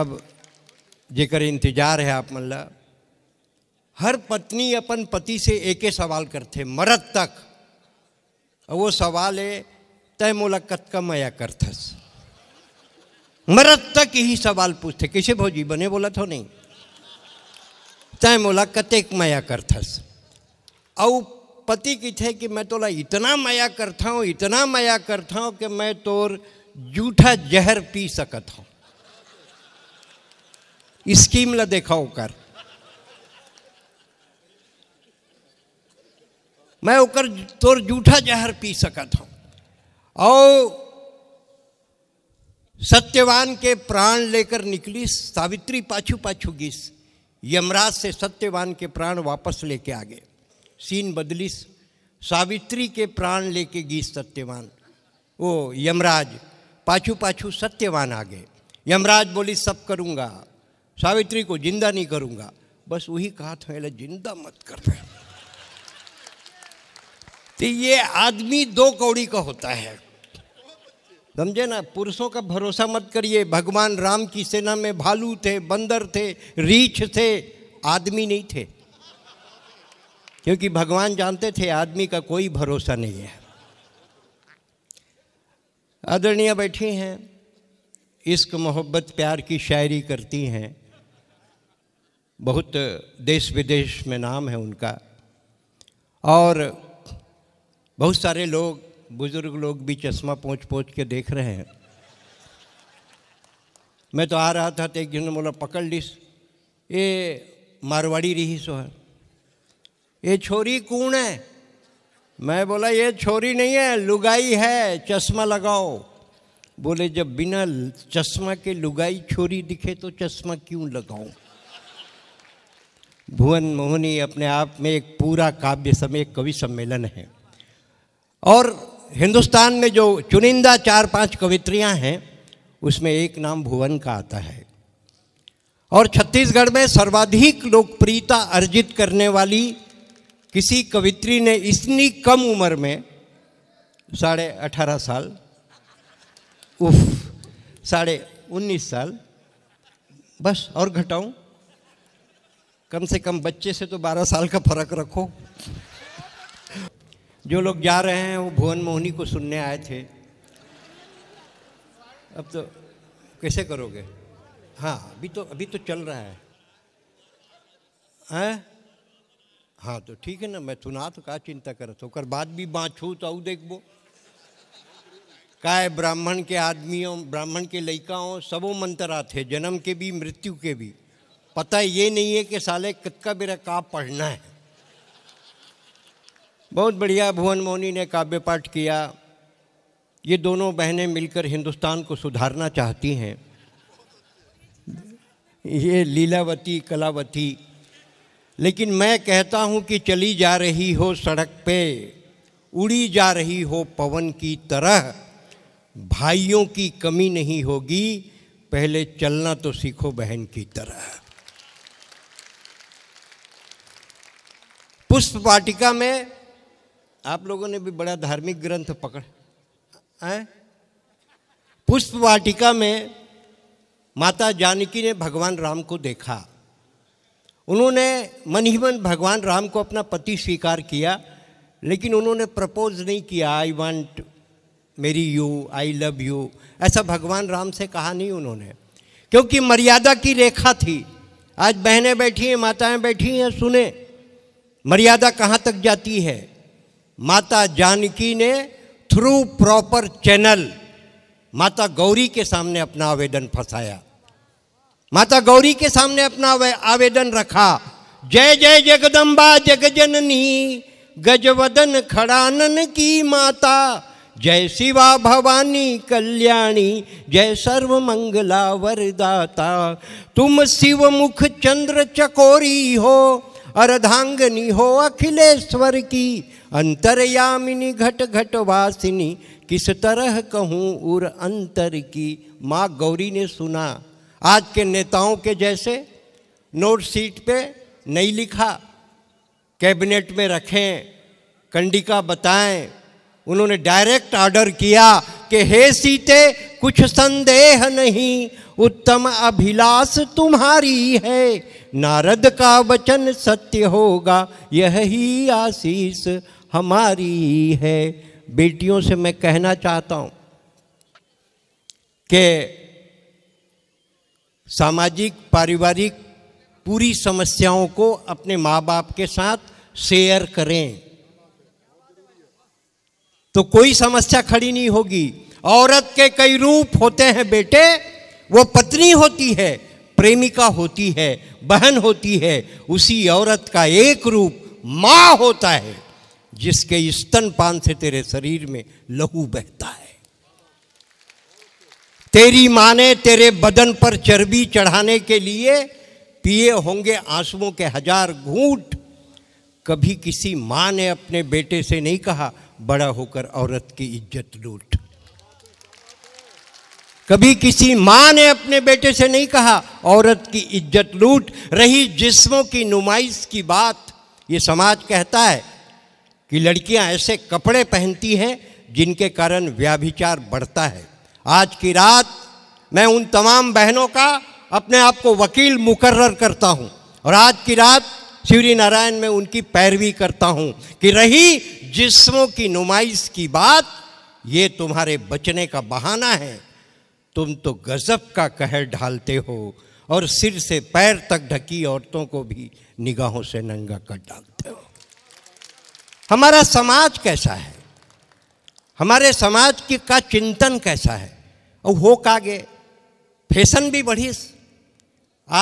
अब जेकर इंतजार है आप मतलब हर पत्नी अपन पति से एक ही सवाल करते मरद तक वो सवाल है तय कत का मया करथस मरद तक यही सवाल पूछते किसे भौजी बने बोला तो नहीं तय मोला कतेक मया करथस और पति की थे कि मैं तोला इतना मया करता हूँ इतना मया करता हूँ कि मैं तोर जूठा जहर पी सकता हूँ स्कीम ला देखा होकर मैं ओकर तोर जूठा जहर पी सकत हूँ और सत्यवान के प्राण लेकर निकली सावित्री पाछू पाछू गिस यमराज से सत्यवान के प्राण वापस लेके आ गए सीन बदलिस सावित्री के प्राण लेके गीस सत्यवान वो यमराज पाछू पाछू सत्यवान आ गए यमराज बोली सब करूँगा सावित्री को जिंदा नहीं करूंगा बस वही कहा था अरे जिंदा मत कर तो ये आदमी दो कौड़ी का होता है समझे ना पुरुषों का भरोसा मत करिए भगवान राम की सेना में भालू थे बंदर थे रीछ थे आदमी नहीं थे क्योंकि भगवान जानते थे आदमी का कोई भरोसा नहीं है आदरणीय बैठी हैं इश्क मोहब्बत प्यार की शायरी करती हैं बहुत देश विदेश में नाम है उनका और बहुत सारे लोग बुज़ुर्ग लोग भी चश्मा पहुँच पहुँच के देख रहे हैं मैं तो आ रहा था तो एक दिन ने बोला पकड़ लिस ये मारवाड़ी रही सो है ये छोरी कौन है मैं बोला ये छोरी नहीं है लुगाई है चश्मा लगाओ बोले जब बिना चश्मा के लुगाई छोरी दिखे तो चश्मा क्यों लगाऊं भुवन मोहनी अपने आप में एक पूरा काव्य समय एक कवि सम्मेलन है और हिंदुस्तान में जो चुनिंदा चार पांच कवित्रियां हैं उसमें एक नाम भुवन का आता है और छत्तीसगढ़ में सर्वाधिक लोकप्रियता अर्जित करने वाली किसी कवित्री ने इतनी कम उम्र में साढ़े अठारह साल उफ साढ़े उन्नीस साल बस और घटाऊं कम से कम बच्चे से तो 12 साल का फर्क रखो जो लोग जा रहे हैं वो भुवन मोहनी को सुनने आए थे अब तो कैसे करोगे हाँ अभी तो अभी तो चल रहा है हैं हाँ तो ठीक है ना मैं सुना तो का चिंता करत तो कर बाद भी बाँछू तो आऊ का काय ब्राह्मण के आदमियों ब्राह्मण के लड़िकाओं हो सबो मंत्र आते जन्म के भी मृत्यु के भी पता ये नहीं है कि साले कितका भी काब पढ़ना है बहुत बढ़िया भुवन मोनी ने काव्य पाठ किया ये दोनों बहनें मिलकर हिंदुस्तान को सुधारना चाहती हैं ये लीलावती कलावती लेकिन मैं कहता हूँ कि चली जा रही हो सड़क पे उड़ी जा रही हो पवन की तरह भाइयों की कमी नहीं होगी पहले चलना तो सीखो बहन की तरह पुष्प वाटिका में आप लोगों ने भी बड़ा धार्मिक ग्रंथ पकड़ है पुष्प वाटिका में माता जानकी ने भगवान राम को देखा उन्होंने मन ही मन भगवान राम को अपना पति स्वीकार किया लेकिन उन्होंने प्रपोज नहीं किया I want marry you I love you ऐसा भगवान राम से कहा नहीं उन्होंने क्योंकि मर्यादा की रेखा थी आज बहनें बैठी हैं माताएं बैठी हैं सुने मर्यादा कहाँ तक जाती है माता जानकी ने थ्रू प्रॉपर चैनल माता गौरी के सामने अपना आवेदन फंसाया माता गौरी के सामने अपना आवेदन रखा जय जय जगदम्बा जगजननी गजवदन खड़ानन की माता जय शिवा भवानी कल्याणी जय सर्व मंगला वरदाता तुम शिव मुख चंद्र चकोरी हो अर्धांगनी हो अखिलेश्वर की अंतरयामिनी घट घट वासिनी किस तरह कहूँ उर अंतर की माँ गौरी ने सुना आज के नेताओं के जैसे नोट सीट पे नहीं लिखा कैबिनेट में रखें कंडिका बताएं उन्होंने डायरेक्ट ऑर्डर किया कि हे सीते कुछ संदेह नहीं उत्तम अभिलाष तुम्हारी है नारद का वचन सत्य होगा यही आशीष हमारी है बेटियों से मैं कहना चाहता हूं कि सामाजिक पारिवारिक पूरी समस्याओं को अपने माँ बाप के साथ शेयर करें तो कोई समस्या खड़ी नहीं होगी औरत के कई रूप होते हैं बेटे वो पत्नी होती है प्रेमिका होती है बहन होती है उसी औरत का एक रूप माँ होता है जिसके स्तनपान से तेरे शरीर में लहू बहता है तेरी माँ ने तेरे बदन पर चर्बी चढ़ाने के लिए पिए होंगे आंसुओं के हजार घूट कभी किसी माँ ने अपने बेटे से नहीं कहा बड़ा होकर औरत की इज्जत लूट कभी किसी माँ ने अपने बेटे से नहीं कहा औरत की इज्जत लूट रही जिस्मों की नुमाइश की बात ये समाज कहता है कि लड़कियां ऐसे कपड़े पहनती हैं जिनके कारण व्याभिचार बढ़ता है आज की रात मैं उन तमाम बहनों का अपने आप को वकील मुकर्र करता हूँ और आज की रात सूर्य नारायण में उनकी पैरवी करता हूँ कि रही जिस्मों की नुमाइश की बात ये तुम्हारे बचने का बहाना है तुम तो गजब का कहर ढालते हो और सिर से पैर तक ढकी औरतों को भी निगाहों से नंगा कर डालते हो हमारा समाज कैसा है हमारे समाज की का चिंतन कैसा है और हो कागे फैशन भी बढ़ी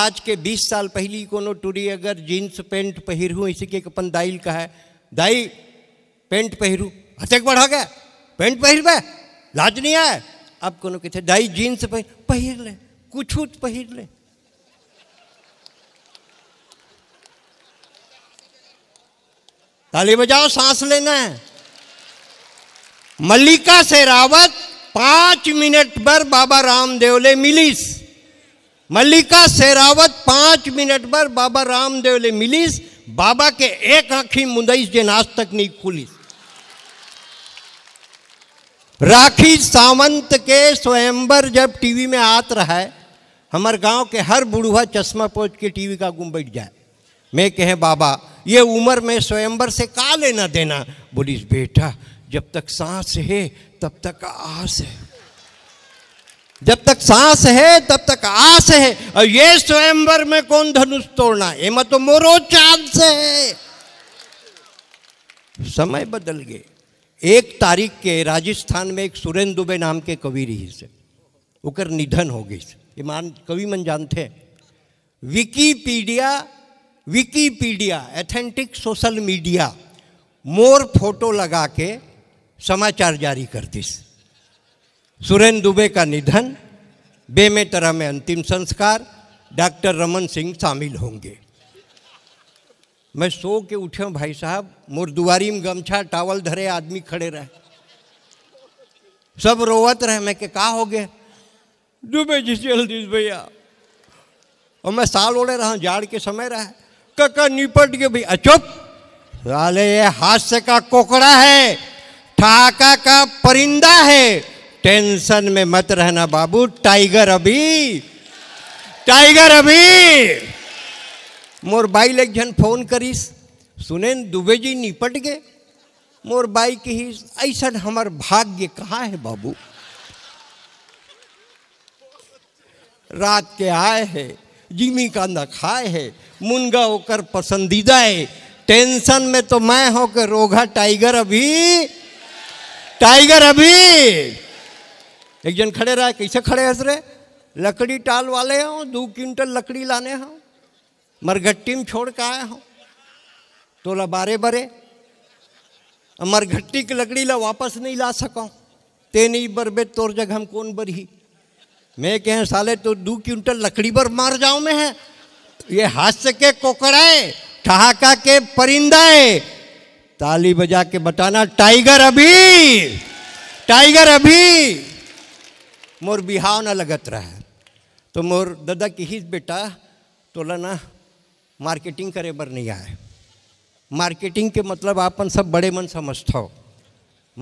आज के 20 साल पहली कोनो टूरी अगर जीन्स पेंट पहिर इसी के अपन दाइल का है दाई पेंट पहिरू हतक बढ़ा गया पेंट पहिर लाज नहीं आए આપકોનો કહે છે ડાઈ જીન્સ પહેર લે કુછું જ ताली बजाओ सांस लेना है मल्लिका शेरावत पांच मिनट पर बाबा ले मिलीस मल्लिका शेरावत पांच मिनट पर बाबा ले मिलीस बाबा के एक आंखी मुंदईस जे नाश तक नहीं खुलीस राखी सावंत के स्वयंबर जब टीवी में आत रहा है हमारे गांव के हर बुढ़वा चश्मा पोच के टीवी का गुम बैठ जाए मैं कहें बाबा ये उम्र में स्वयंबर से का लेना देना बोली बेटा जब तक सांस है तब तक आस है जब तक सांस है तब तक आस है और ये स्वयंबर में कौन धनुष तोड़ना ये मत तो मोरो चांद से है समय बदल गए एक तारीख के राजस्थान में एक सुरेंद्र दुबे नाम के कवि रही से उकर निधन हो गई से ये मान कवि मन जानते Wikipedia Wikipedia authentic social media मोर फोटो लगा के समाचार जारी करती सुरेंद्र दुबे का निधन बेमेतरा में अंतिम संस्कार डॉक्टर रमन सिंह शामिल होंगे मैं सो के उठे हूँ भाई साहब मोर दुआरी में गमछा टावल धरे आदमी खड़े रहे सब रोवत रहे मैं के का हो गया डूबे जिस जल्दी भैया और मैं साल ओढ़े रहा जाड़ के समय रहे कका निपट गए भैया चुप साले ये हास्य का कोकड़ा है ठाका का परिंदा है टेंशन में मत रहना बाबू टाइगर अभी टाइगर अभी मोर बाई लग जन फोन करिस सुनेन दुबे जी निपट गए मोर बाई की ही ऐसा हमार भाग्य कहाँ है बाबू रात के आए है जिमी का खाए है मुनगा होकर पसंदीदा है टेंशन में तो मैं होकर रोगा टाइगर अभी टाइगर अभी एक जन खड़े रहा कैसे खड़े हंस रहे लकड़ी टाल वाले हो दो क्विंटल लकड़ी लाने हो मरघट्टी में छोड़ के आया हूँ तोला बारे बरे मरघट्टी की लकड़ी ला वापस नहीं ला सका ते नहीं बरबे तोर जग हम कौन बरही मैं कह साले तो दो क्विंटल लकड़ी पर मार जाऊं मैं है ये हास्य के कोकड़ाए ठहाका के परिंदाए ताली बजा के बताना टाइगर अभी टाइगर अभी मोर बिहाव ना लगत रहा तो मोर दादा की ही बेटा तोला ना मार्केटिंग करे बर नहीं आए मार्केटिंग के मतलब आपन सब बड़े मन समझता हो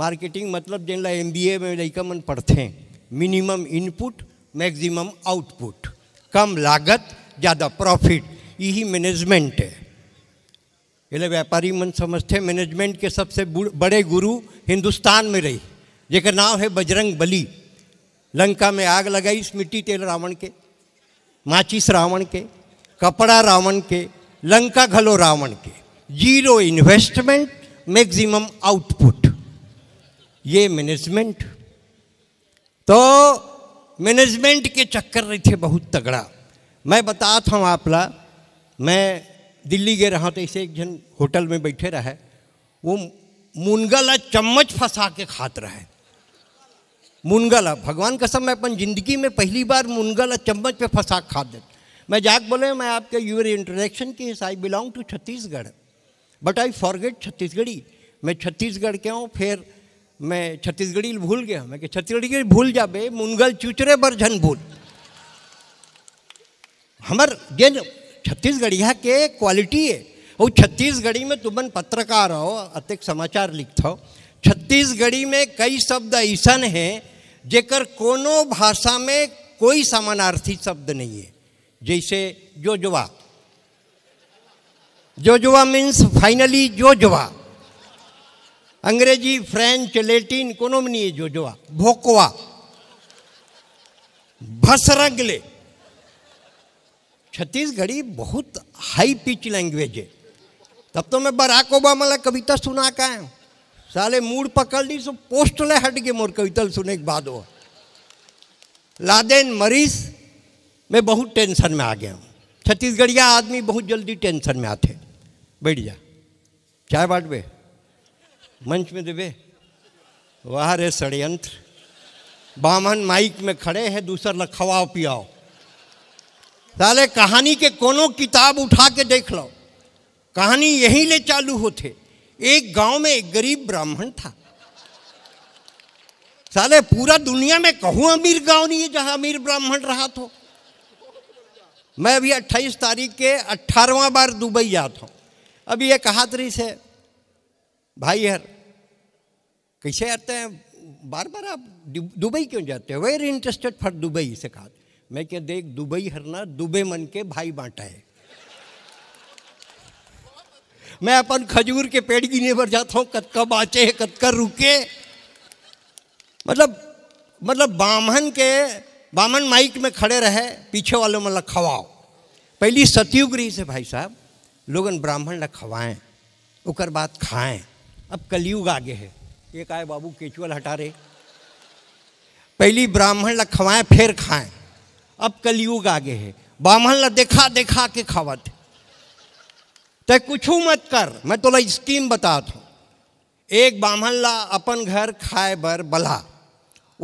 मार्केटिंग मतलब ला एम बी ए में लड़का मन पढ़ते हैं मिनिमम इनपुट मैक्सिमम आउटपुट कम लागत ज़्यादा प्रॉफिट यही मैनेजमेंट है इसलिए व्यापारी मन समझते मैनेजमेंट के सबसे बड़े गुरु हिंदुस्तान में रही जेकर नाम है बजरंग बली लंका में आग लगाई स्मिटी तेल रावण के माचिस रावण के कपड़ा रावण के लंका घलो रावण के जीरो इन्वेस्टमेंट मैक्सिमम आउटपुट ये मैनेजमेंट तो मैनेजमेंट के चक्कर रही थे बहुत तगड़ा मैं बता था ला मैं दिल्ली गए रहा तो ऐसे एक जन होटल में बैठे रहे वो मुनगला चम्मच फंसा के खात रहे मुनगला भगवान कसम मैं अपन जिंदगी में पहली बार मुनगला चम्मच पे फंसा खा देता मैं जाग बोले मैं आपके यूर इंट्रोडक्शन की I belong to Chhattisgarh but I forget Chhattisgarhi मैं छत्तीसगढ़ के हूँ फिर मैं छत्तीसगढ़ी भूल गया मैं छत्तीसगढ़ी के भूल जाबे मुनगल चूचरे पर झन भूल हमार जेन छत्तीसगढ़िया के क्वालिटी है वो छत्तीसगढ़ी में तुमन पत्रकार हो अतिक समाचार लिखता हो छत्तीसगढ़ी में कई शब्द ऐसा हैं जेकर कोनो भाषा में कोई समानार्थी शब्द नहीं है जैसे जो जुआ मीन्स फाइनली जुआ अंग्रेजी फ्रेंच लेटिन को नहीं है जुआ भोकवा भसरंगले छत्तीसगढ़ी बहुत हाई पिच लैंग्वेज है तब तो मैं बराक ओबामा ला कविता सुना का है साले मूड पकड़ ली सो ले हट गए मोर कविता सुने के बाद वो लादेन मरीज मैं बहुत टेंशन में आ गया हूँ छत्तीसगढ़िया आदमी बहुत जल्दी टेंशन में आते बैठ जा चाय बांटबे मंच में देवे तो वाह रे षडयंत्र बामन माइक में खड़े हैं दूसर ल खवाओ पियाओ साले कहानी के कोनो किताब उठा के देख लो कहानी यहीं ले चालू होते एक गांव में एक गरीब ब्राह्मण था साले पूरा दुनिया में कहूँ अमीर गांव नहीं है जहाँ अमीर ब्राह्मण रहा तो मैं अभी 28 तारीख के 18वां बार दुबई जाता हूँ अभी एक हाथरी से भाई यार कैसे आते हैं बार बार आप दुबई क्यों जाते हैं वेरी इंटरेस्टेड फॉर दुबई से कहा मैं क्या देख दुबई हरना दुबे मन के भाई बांटा है मैं अपन खजूर के पेड़ गिने पर जाता हूँ कद कब आचे कद कर रुके मतलब मतलब बामहन के बामन माइक में खड़े रहे पीछे वालों में लखवाओ पहली सतयुग रही से भाई साहब लोगन ब्राह्मण लखवाएं उकर बात खाएं अब कलयुग आगे है एक आए बाबू केचुअल हटा रहे पहली ब्राह्मण लखवाएं फिर खाएं अब कलयुग आगे है ब्राह्मण ला देखा देखा के खावत ते कुछ मत कर मैं तो स्कीम बताता हूँ एक ब्राह्मण ला अपन घर खाए बर बला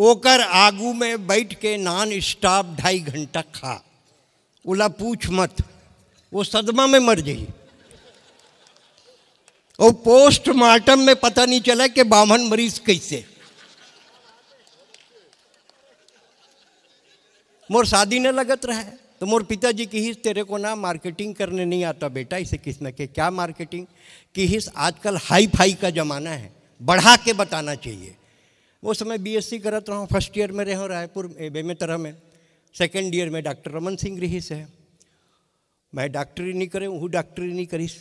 ओकर आगू में बैठ के नॉन स्टॉप ढाई घंटा खा उला पूछ मत वो सदमा में मर जाइए वो पोस्टमार्टम में पता नहीं चला कि बामन मरीज कैसे मोर शादी न लगत रहा है तो मोर पिताजी की हिस तेरे को ना मार्केटिंग करने नहीं आता बेटा इसे किसने के क्या मार्केटिंग की हिस आजकल हाई फाई का ज़माना है बढ़ा के बताना चाहिए वो समय बीएससी करत रहा हूँ फर्स्ट ईयर में रहो रायपुर बेमेतरा में सेकेंड ईयर में डॉक्टर रमन सिंह रही से है मैं डॉक्टरी नहीं करे हूँ डॉक्टरी नहीं करीस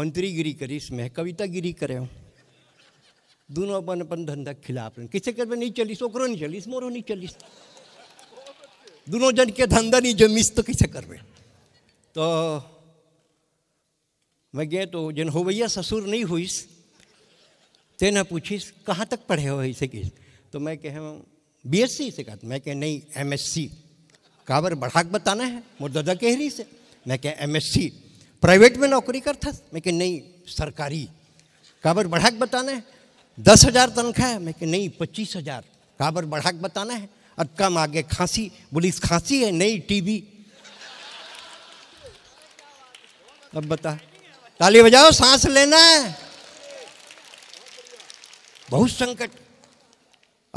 मंत्रीगिरी करीस मैं कवितागिरी गिरी करे हूँ दोनों अपन अपन धंधा खिलाफ रहे किसी के नहीं चलीस ओकरो नहीं चलीस मोरो नहीं चलीस दोनों जन के धंधा नहीं जमीस तो किसे कर तो मैं गए तो जन होवैया ससुर नहीं हुईस तो ना पूछिस कहाँ तक पढ़े हो ऐसे किस तो मैं कह बी एस सी से कहा मैं कह नहीं एम एस सी काबर बढ़ाक बताना है मोर दादा कहरी से मैं कह एम एस सी प्राइवेट में नौकरी करता मैं कह नहीं सरकारी काबर बढ़ाक बताना है दस हज़ार तनख्वाह है मैं कह नहीं पच्चीस हज़ार काबर बढ़ाक बताना है अब कम आगे खांसी बोलीस खांसी है नहीं बी अब बता ताली बजाओ सांस लेना है बहुत संकट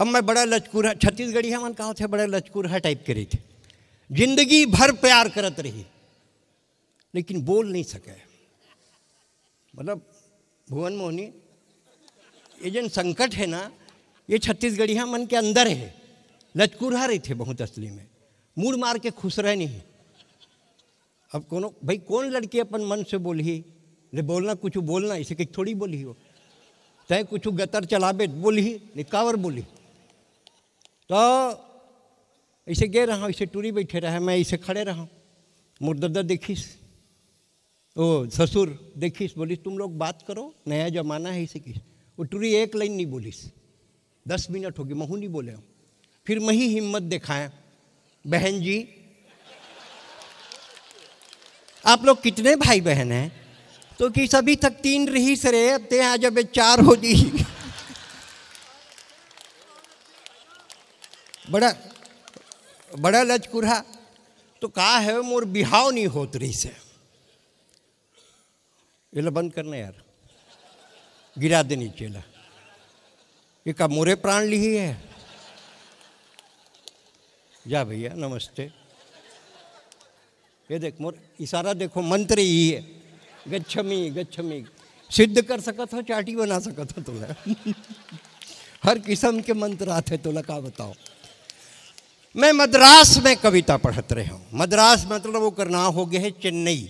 अब मैं बड़ा लचकूरा छत्तीसगढ़ी मन कहा थे बड़ा लचकुरा टाइप के रही थे जिंदगी भर प्यार करत रही लेकिन बोल नहीं सके मतलब भुवन मोहनी ये जन संकट है ना ये छत्तीसगढ़िया मन के अंदर है लचकुरा रही थे बहुत असली में मूड मार के खुश रहे नहीं अब कोनो भाई कौन लड़की अपन मन से बोली बोलना कुछ बोलना इसे कि थोड़ी बोली हो तय कुछ गतर चलाबे बोली निकावर बोली तो ऐसे गे रहा ऐसे टूरी बैठे रहे मैं ऐसे खड़े रहा मुर्ददा देखीस ओ ससुर देखीस बोलीस तुम लोग बात करो नया जमाना है इसे किस वो टूरी एक लाइन नहीं बोलीस दस मिनट होगी महू नहीं बोले फिर मही हिम्मत दिखाएं बहन जी आप लोग कितने भाई बहन हैं तो कि सभी तक तीन रही सरे अब ते आज अब चार हो दी बड़ा बड़ा लचकुरा तो कहा है मोर बिहाव नहीं होत रही से ये बंद करना यार गिरा दे नीचे ला ये का मोरे प्राण ली ही है जा भैया नमस्ते ये देख मोर इशारा देखो मंत्र ही है गच्छमी गच्छमी सिद्ध कर सकत हो चाटी बना सकत हो तोला हर किस्म के मंत्र आते तोला का बताओ मैं मद्रास में कविता पढ़त रहे हूँ मद्रास मतलब वो करना हो गए है चेन्नई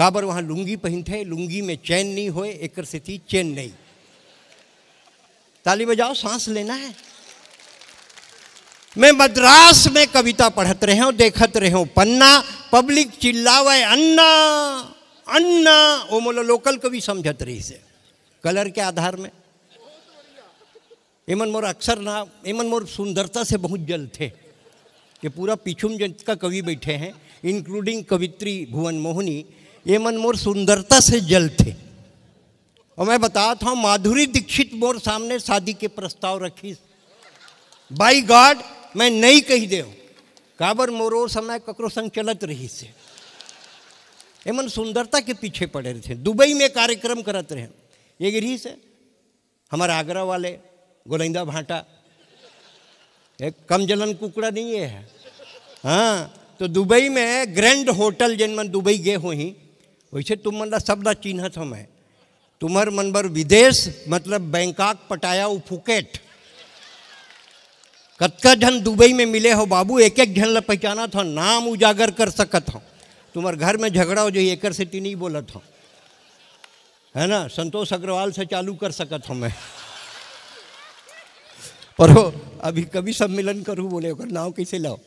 काबर वहाँ लुंगी पहनते लुंगी में चैन नहीं होए एक स्थिति चेन्नई ताली बजाओ सांस लेना है मैं मद्रास में कविता पढ़त रहे हूँ देखत रहे हूँ पन्ना पब्लिक चिल्लावे अन्ना अन्ना वो मोला मतलब लोकल को भी समझत रही से कलर के आधार में एमन मोर अक्सर ना एमन मोर सुंदरता से बहुत जल थे ये पूरा पिछुम जंत का कवि बैठे हैं इंक्लूडिंग कवित्री भुवन मोहनी एमन मोर सुंदरता से जल थे और मैं बता था माधुरी दीक्षित मोर सामने शादी के प्रस्ताव रखी बाई गॉड मैं नहीं कही दे काबर मोरो समय ककरो संग चलत रही से एमन सुंदरता के पीछे पड़े रहते हैं दुबई में कार्यक्रम करते रहे ये गिरी से हमारे आगरा वाले गोलिंदा भाटा एक कम जलन कुकड़ा नहीं है हाँ तो दुबई में ग्रैंड होटल जिन मन दुबई गए हो ही वैसे तुम मन सब ला चिन्हत हम है तुम्हार मन भर विदेश मतलब बैंकॉक पटाया उ फुकेट कतका जन दुबई में मिले हो बाबू एक एक जन ला पहचाना था नाम उजागर कर सकत हूँ तुम्हारे घर में झगड़ा हो जो एक से टी नहीं बोलत था है ना संतोष अग्रवाल से चालू कर सकत हूँ मैं पर हो अभी कभी सम्मेलन करूँ बोले नाव कैसे लाओ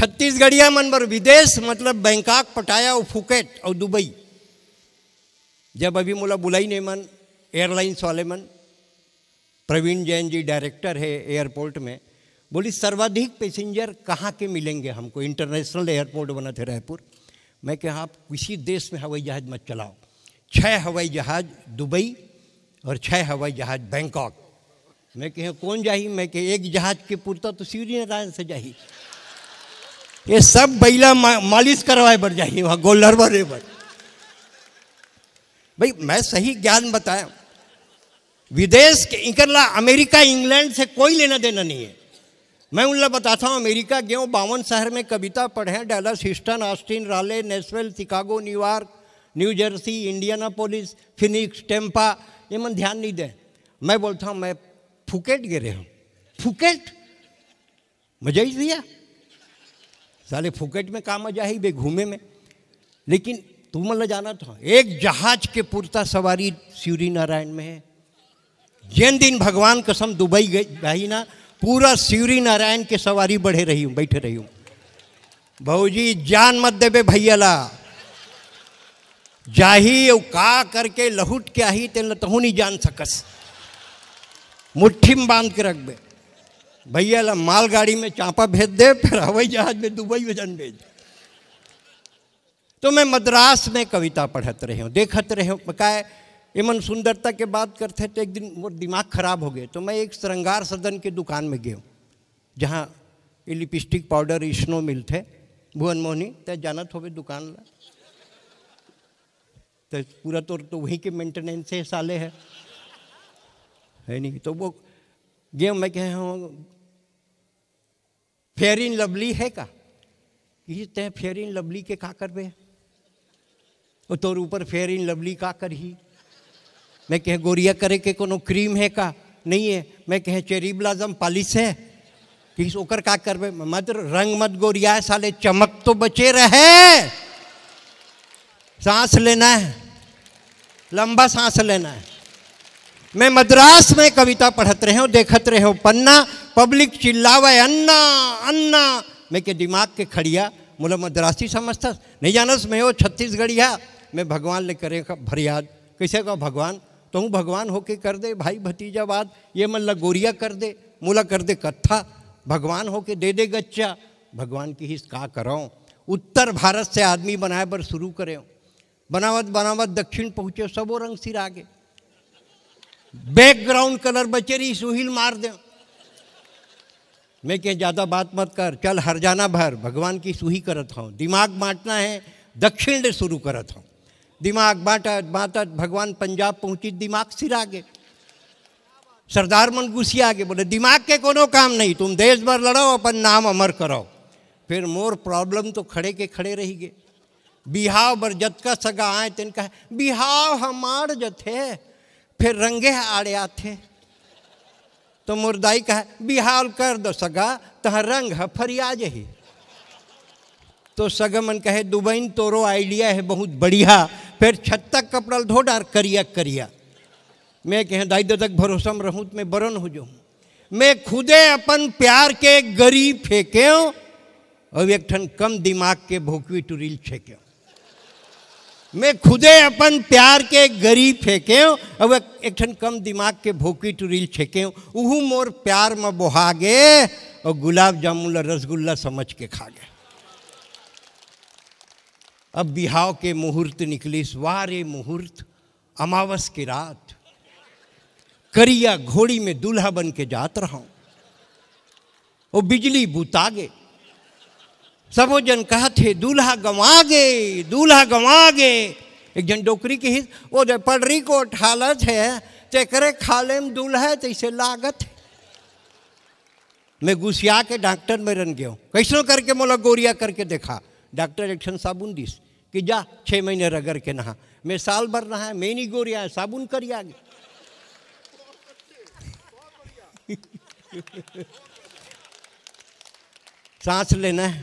छत्तीसगढ़िया मन पर विदेश मतलब बैंकॉक पटाया और फुकेट और दुबई जब अभी मोला बुलाई नहीं मन एयरलाइंस वाले मन प्रवीण जैन जी डायरेक्टर है एयरपोर्ट में बोली सर्वाधिक पैसेंजर कहाँ के मिलेंगे हमको इंटरनेशनल एयरपोर्ट बना थे रायपुर मैं कहा आप किसी देश में हवाई जहाज़ मत चलाओ छः हवाई जहाज़ दुबई और छः हवाई जहाज़ बैंकॉक मैं कहे कौन जाही मैं कहे एक जहाज़ के पुरता तो सूर्य नारायण से जाही ये सब बैला मा, मालिश करवाए बर जाही वहाँ गोलर बरे बर भाई मैं सही ज्ञान बताया विदेश के इकरला अमेरिका इंग्लैंड से कोई लेना देना नहीं है मैं उन बताता हूँ अमेरिका हूँ बावन शहर में कविता हैं Dallas Houston Austin Raleigh Nashville Chicago New York New Jersey Indianapolis Phoenix Tampa ये मन ध्यान नहीं दें मैं बोलता हूँ मैं फुकेट गिरे हूँ फुकेट मजा ही दिया साले फुकेट में काम मजा ही बे घूमे में लेकिन तुम मतलब जाना था एक जहाज के पुरता सवारी सूर्य नारायण में है जिन दिन भगवान कसम दुबई गई भाई ना पूरा शिवरी नारायण के सवारी बढ़े रही हूँ बैठे रही हूँ भाजी जान मत देवे भैया जाही का करके लहुट के आही तेन तो नहीं जान सकस मुठ्ठी में बांध के रख बे भैया ला मालगाड़ी में चांपा भेज दे फिर हवाई जहाज में दुबई में जन भेज तो मैं मद्रास में कविता पढ़त रहे हूँ देखत रहे हूँ इमन सुंदरता के बात करते तो एक दिन वो दिमाग ख़राब हो गए तो मैं एक श्रृंगार सदन की दुकान में गया जहाँ ये लिपस्टिक पाउडर स्नो मिलते भुवन मोहनी तो जाना हो दुकान ला तो पूरा तौर तो वहीं के मेंटेनेंस है साले है है नहीं तो वो गेम मैं कह फेयर इन लवली है का तय फेयर इन लवली के का वे और तो ऊपर फेयर इन लवली का कर ही मैं कहे गोरिया करे के कोनो क्रीम है का नहीं है मैं कहे चेरी ब्लाजम पॉलिश है कि ओकर का करबे मत रंग मत गोरिया साले चमक तो बचे रहे सांस लेना है लंबा सांस लेना है मैं मद्रास में कविता पढ़त रहे हूँ देखत रहे हूँ पन्ना पब्लिक चिल्लावे अन्ना अन्ना मैं के दिमाग के खड़िया मुला मद्रासी समझता नहीं जानस मैं हो छत्तीसगढ़िया मैं भगवान ले करे का भरियाद कैसे कहो भगवान तो हूँ भगवान होके कर दे भाई भतीजावाद ये मल्ला गोरिया कर दे मुला कर दे कत्था भगवान होके दे दे गच्चा भगवान की ही का करो उत्तर भारत से आदमी बनाए बर शुरू करे बनावत बनावत दक्षिण पहुँचे सबो रंग सिर आगे बैकग्राउंड कलर बचेरी सुहिल मार दे मैं कह ज़्यादा बात मत कर चल हर जाना भर भगवान की सुही करत हूँ दिमाग बांटना है दक्षिण शुरू करत हूँ दिमाग बांटत बाटत भगवान पंजाब पहुंची दिमाग सिरा गए सरदार मन घुसिया गए बोले दिमाग के कोनो काम नहीं तुम देश भर लड़ो अपन नाम अमर करो फिर मोर प्रॉब्लम तो खड़े के खड़े रह गए बिहाव बर जत का सगा आए तेन कहा बिहाव हमार जथे फिर रंगे आड़े आते तो मुर्दाई कहे कहा बिहाव कर दो सगा तह रंग है फरिया जही तो सगमन कहे दुबईन तोरो आइडिया है बहुत बढ़िया फिर छत तक कपड़ा धो डार करिया करिया मैं कह दाई तक भरोसा में रहूं तो मैं बरन हो जाऊँ मैं खुदे अपन प्यार के गरी फेंके और एक ठन कम दिमाग के भोकवी टूरिल छेके मैं खुदे अपन प्यार के गरी फेंके और एक ठन कम दिमाग के भोकवी टूरिल छेके उहू मोर प्यार में बोहागे और गुलाब जामुन रसगुल्ला समझ के खा गया अब बिहाव के मुहूर्त निकली सारे मुहूर्त अमावस की रात करिया घोड़ी में दूल्हा बन के जात रहा हूं वो बिजली बुता गे सबो जन कहा थे दूल्हा गंवा गे दूल्हा गंवा गे एक जन डोकरी के हित वो जो पडरी को ठालत है करे खाले में दूल्हा तैसे लागत है मैं घुसिया के डॉक्टर में रन गया कैसो करके मोला गोरिया करके देखा डॉक्टर एक्शन साबुन दिस कि जा छः महीने रगड़ के नहा मैं साल भर नहाया मैं नहीं गोरिया साबुन करिया सांस लेना है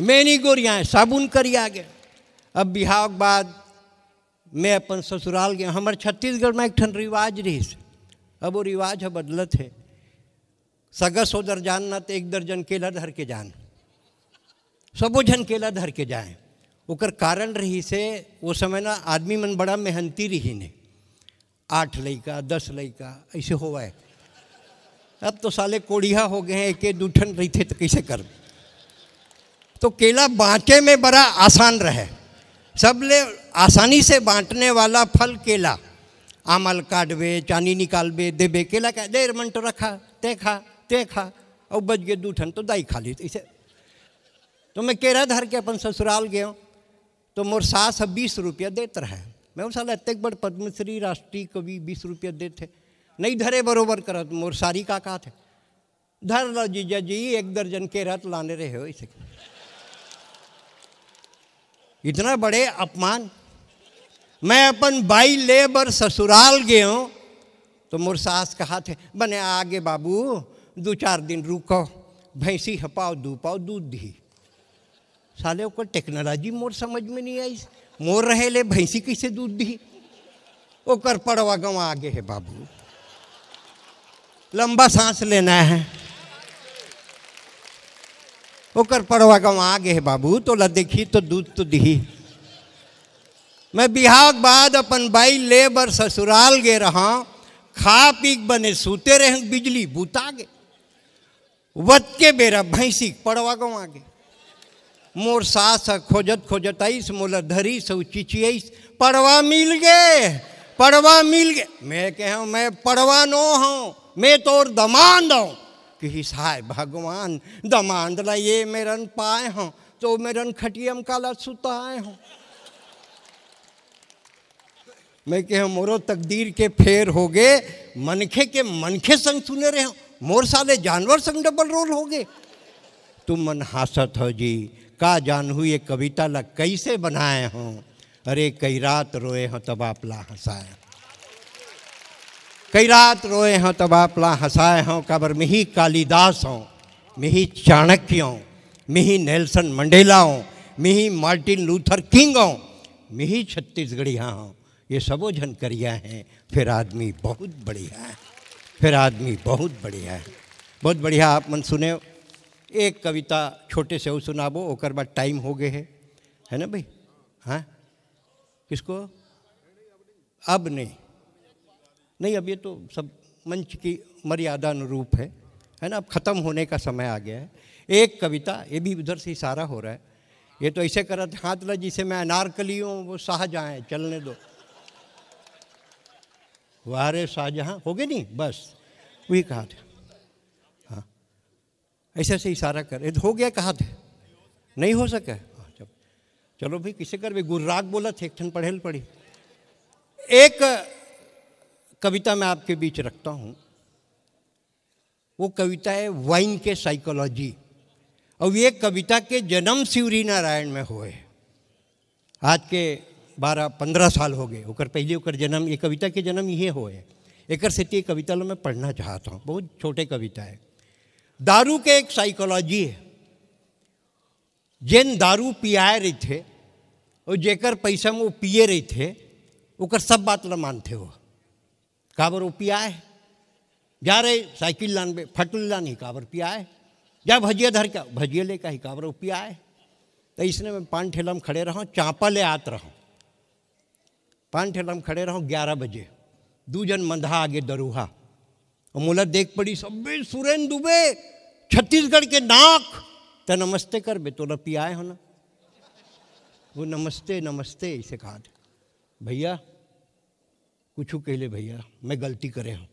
मैं नहीं गोरिया साबुन करिया गया अब बिहार के बाद मैं अपन ससुराल गया हमारे छत्तीसगढ़ में एक ठन रिवाज रही अब वो रिवाज है बदलत है सगा सोदर जानना तो एक दर्जन केला धर के जान सबोजन झन केला धर के जाए ओकर कारण रही से वो समय ना आदमी मन बड़ा मेहनती रही ने आठ लड़का दस लड़का ऐसे हो है अब तो साले कोड़िया हो गए हैं एक दूठन रही थे तो कैसे कर तो केला बांटे में बड़ा आसान रहे सब ले आसानी से बांटने वाला फल केला आमल काटबे चानी निकालबे देबे केला का देर मन तो रखा ते खा ते खा और बच गए दूठन तो दाई खा ली ऐसे तो मैं कह रहा के अपन ससुराल गयो तो मोर सास बीस रुपया देते रहे मैं उस साल इतने बड़ पद्मश्री राष्ट्रीय कवि बीस रुपया देते नहीं धरे बरोबर करत मोर सारी का थे धर लो जी जी एक दर्जन के रथ तो लाने रहे हो इसे इतना बड़े अपमान मैं अपन बाई ले बर ससुराल गया हूँ तो मोर सास कहा थे बने आगे बाबू दो चार दिन रुको भैंसी हपाओ दू पाओ दूध दी साले ओकर टेक्नोलॉजी मोर समझ में नहीं आई मोर रहे ले भैंसी कैसे दूध दी ओकर पड़वा गवा आगे है बाबू लंबा सांस लेना है ओकर पड़वा गवा आगे है बाबू तो ला देखी तो दूध तो दी मैं बिहार बाद अपन बाई ले बर ससुराल गे रहा खा पी बने सूते रहे बिजली बुता गे वत के बेरा भैंसी पड़वा गवा गे मोर सास खोजत खोजत आईस मोल धरीस और चिचियाईस पड़वा मिल गए पड़वा मिल गए मैं कह मैं पड़वा नो हूँ मैं तोर दमांद हूँ कि साय भगवान दमांद ला ये मेरन पाए हूँ तो मेरन खटियम काला सुताए हूँ मैं कह मोरो तकदीर के फेर हो गए मनखे के मनखे संग सुने रहे हो मोर साले जानवर संग डबल रोल हो गए तुम मन हासत हो जी का जानू ये कविता ला कैसे बनाए हों अरे कई रात रोए हों तब आप ला हंसाए कई रात रोए हों तब आप ला हंसाए हों कबर में ही कालिदास हों में ही चाणक्य हों में ही नेल्सन मंडेला हों में ही मार्टिन लूथर किंग हों में ही छत्तीसगढ़िया हों ये सबो जन करिया हैं फिर आदमी बहुत बढ़िया है फिर आदमी बहुत बढ़िया है बहुत बढ़िया आप मन सुने एक कविता छोटे से वो सुनाबो ओकर बाद टाइम हो गए है है ना भाई हाँ किसको अब नहीं नहीं अब ये तो सब मंच की मर्यादा अनुरूप है है ना अब ख़त्म होने का समय आ गया है एक कविता ये भी उधर से इशारा हो रहा है ये तो ऐसे करा था हाथ तो ला जिसे मैं अनारकली हूँ वो शाहजहाँ है चलने दो वारे शाहजहाँ हो गए नहीं बस वही कहा था ऐसे ऐसे इशारा कर तो हो गया कहा थे नहीं हो सका हाँ, चलो भाई किसे कर भाई गुर्राग बोला थे एक ठन पढ़ेल पढ़ी एक कविता मैं आपके बीच रखता हूँ वो कविता है वाइन के साइकोलॉजी और ये कविता के जन्म शिवरी नारायण में हुए आज के बारह पंद्रह साल हो गए होकर पहले होकर जन्म ये कविता के जन्म तो ये हुए एक से कविता लो मैं पढ़ना चाहता हूँ बहुत छोटे कविता है दारू के एक साइकोलॉजी है जिन दारू पियाए रही थे और जेकर पैसा में वो पिए रही थे उकर सब बात न मानते हो काबर वो पियाए जा रहे साइकिल लान पे फटुल ही काबर पियाए जा भजिया धर का भजिया ले का ही काबर वो पियाए तो इसने मैं पान ठेला में खड़े रहा चांपा ले आत रहा पान ठेला में खड़े रहा ग्यारह बजे दू जन मंदहा आगे दरूहा मोला देख पड़ी सब सुरेन दुबे छत्तीसगढ़ के नाक तो नमस्ते कर बे तो रपी आए हो ना वो नमस्ते नमस्ते ऐसे कहा भैया कुछ कहले भैया मैं गलती करे हूँ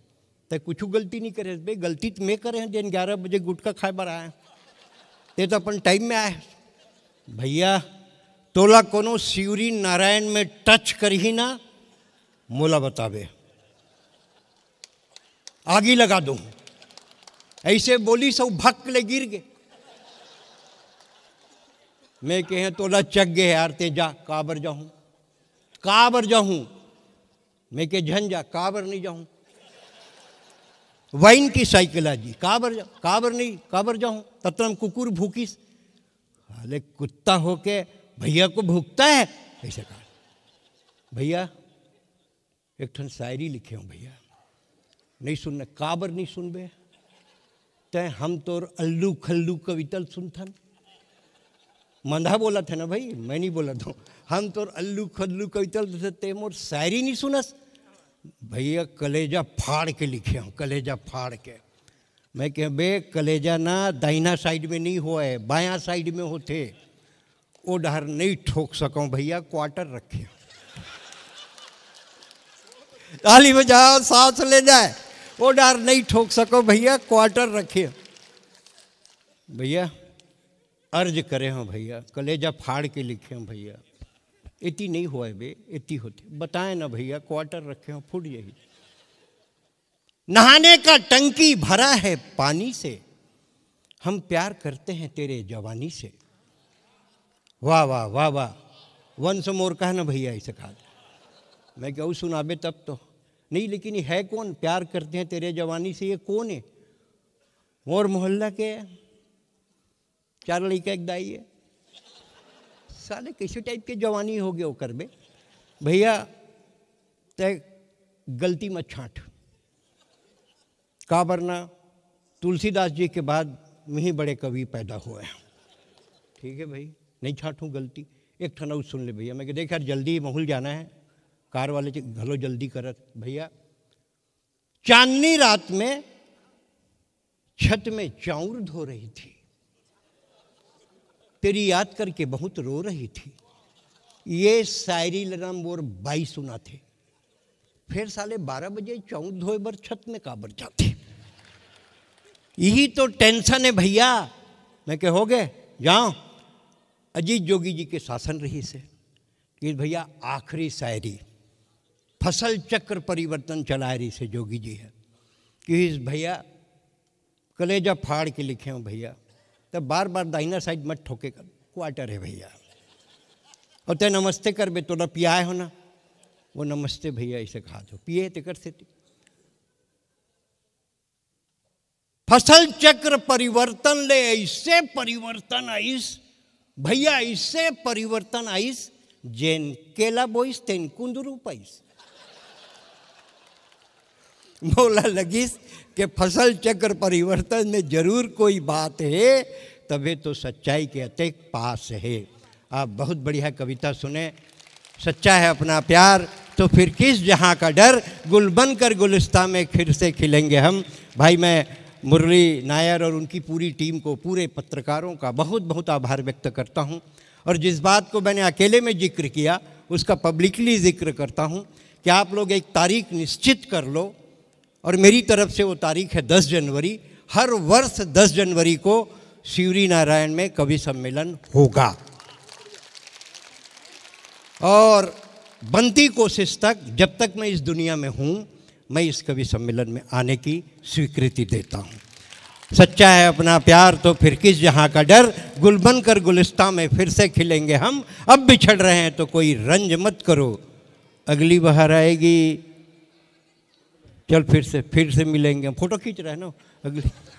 तो कुछ गलती नहीं करे भाई गलती तो मैं करे हैं जिन ग्यारह बजे गुटखा खाए बार आए ते तो अपन टाइम में आए भैया तोला कोनो सीरी नारायण में टच कर ही ना मोला बतावे आग ही लगा दो ऐसे बोली सब भक्क ले गिर गए मैं कहे तो ला चक गए यार ते जा काबर जाऊं काबर जाऊं मैं के झन जा काबर नहीं जाऊं वाइन की साइकिल जी काबर जा काबर नहीं काबर जाऊं तत्रम कुकुर भूखिस अरे कुत्ता होके भैया को भूखता है ऐसे कहा भैया एक ठन शायरी लिखे हूँ भैया नहीं सुनने काबर नहीं सुन बे ते हम तो अल्लू खल्लू कवितल सुनथन मंदा बोला था ना भाई मैं नहीं बोला था हम तो अल्लू खल्लू कवितल ते मोर शायरी नहीं सुनस भैया कलेजा फाड़ के लिखे हूँ कलेजा फाड़ के मैं कह बे कलेजा ना दाहिना साइड में नहीं हुआ है बाया साइड में होते वो डहर नहीं ठोक सको भैया क्वार्टर रखे ताली बजाओ सांस ले जाए वो डार नहीं ठोक सको भैया क्वार्टर रखे भैया अर्ज करे हो भैया कलेजा फाड़ के लिखे हो भैया इतनी नहीं हुआ है बे इतनी होती बताए ना भैया क्वार्टर रखे हो फूट यही नहाने का टंकी भरा है पानी से हम प्यार करते हैं तेरे जवानी से वाह वाह वाह वाह वंश मोर कहा ना भैया इसे कहा मैं क्यों सुनाबे तब तो नहीं लेकिन है कौन प्यार करते हैं तेरे जवानी से ये कौन है और मोहल्ला के चार लड़का एक दाई है साले किसी टाइप के जवानी हो गए होकर में भैया तय गलती मत छाट का वरना तुलसीदास जी के बाद में ही बड़े कवि पैदा हुए हैं ठीक है भाई नहीं छाटूँ गलती एक ठनाऊ सुन ले भैया मैं देख यार जल्दी माहौल जाना है कार वाले घलो जल्दी करत भैया चांदनी रात में छत में चाउर धो रही थी तेरी याद करके बहुत रो रही थी ये शायरी लगाम बोर बाई सुना थे फिर साले बारह बजे चाऊर धोए बर छत में काबर जाते यही तो टेंशन है भैया मैं कह हो गए जाओ अजीत जोगी जी के शासन रही से कि भैया आखिरी शायरी फसल चक्र परिवर्तन चला रही से जोगी जी है कि इस भैया कलेजा फाड़ के लिखे हो भैया तब बार बार दाहिना साइड मत ठोके कर क्वार्टर है भैया और ते नमस्ते कर बे तोरा पियाए हो ना वो नमस्ते भैया ऐसे कहा दो तो, पिए तो कर सकती फसल चक्र परिवर्तन ले ऐसे परिवर्तन आईस भैया ऐसे परिवर्तन आईस जेन केला बोईस तेन कुंदरू पाईस मौला लगीस के फसल चक्र परिवर्तन में जरूर कोई बात है तभी तो सच्चाई के अतिक पास है आप बहुत बढ़िया कविता सुने सच्चा है अपना प्यार तो फिर किस जहाँ का डर गुल बन कर गुलस्ता में फिर से खिलेंगे हम भाई मैं मुरली नायर और उनकी पूरी टीम को पूरे पत्रकारों का बहुत बहुत आभार व्यक्त करता हूँ और जिस बात को मैंने अकेले में जिक्र किया उसका पब्लिकली जिक्र करता हूँ कि आप लोग एक तारीख निश्चित कर लो और मेरी तरफ से वो तारीख है 10 जनवरी हर वर्ष 10 जनवरी को शिवरी नारायण में कवि सम्मेलन होगा और बनती कोशिश तक जब तक मैं इस दुनिया में हूँ मैं इस कवि सम्मेलन में आने की स्वीकृति देता हूँ सच्चा है अपना प्यार तो फिर किस जहाँ का डर गुल बन कर गुलिस्तां में फिर से खिलेंगे हम अब बिछड़ रहे हैं तो कोई रंज मत करो अगली बहार आएगी चल फिर से फिर से मिलेंगे हम फोटो खींच रहे हैं ना अगली